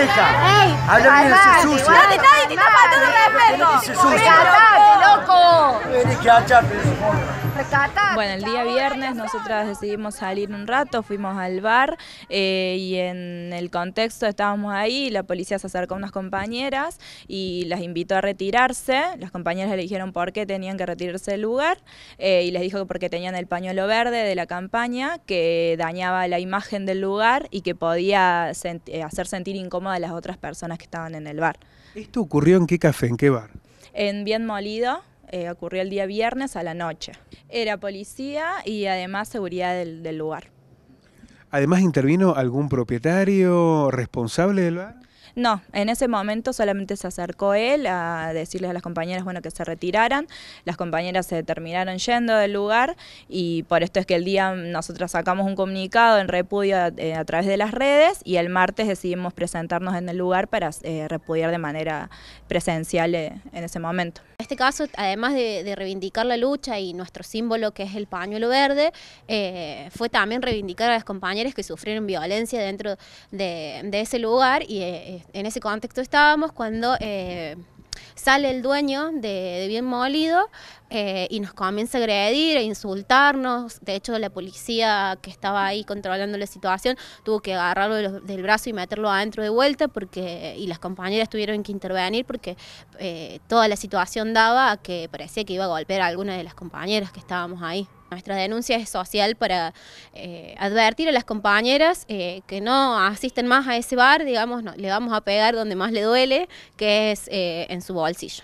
Ehi! Adeca. Ada ni susu. Tadi tadi tidak patut lepas. Susu. Bueno, el día viernes nosotras decidimos salir un rato, fuimos al bar eh, y en el contexto estábamos ahí, la policía se acercó a unas compañeras y las invitó a retirarse, las compañeras le dijeron por qué tenían que retirarse del lugar eh, y les dijo que porque tenían el pañuelo verde de la campaña que dañaba la imagen del lugar y que podía eh, hacer sentir incómoda a las otras personas que estaban en el bar. ¿Esto ocurrió en qué café, en qué bar? En Bien Molido, eh, ocurrió el día viernes a la noche. Era policía y además seguridad del, lugar. Además intervino algún propietario responsable del lugar no, en ese momento solamente se acercó él a decirles a las compañeras bueno, que se retiraran. Las compañeras se terminaron yendo del lugar y por esto es que el día nosotros sacamos un comunicado en repudio eh, a, través de las redes y el martes decidimos presentarnos en el lugar para eh, repudiar de manera presencial eh, en ese momento. En este caso, además de, reivindicar la lucha y nuestro símbolo que es el pañuelo verde, fue también reivindicar a las compañeras que sufrieron violencia dentro de, de ese lugar y en ese contexto estábamos cuando eh, sale el dueño de Bien Molido eh, y nos comienza a agredir, a insultarnos. De hecho, la policía que estaba ahí controlando la situación tuvo que agarrarlo del brazo y meterlo adentro de vuelta porque y las compañeras tuvieron que intervenir porque eh, toda la situación daba a que parecía que iba a golpear a alguna de las compañeras que estábamos ahí. Nuestra denuncia es social para eh, advertir a las compañeras que no asisten más a ese bar, digamos, le vamos a pegar donde más le duele, que es en su bolsillo.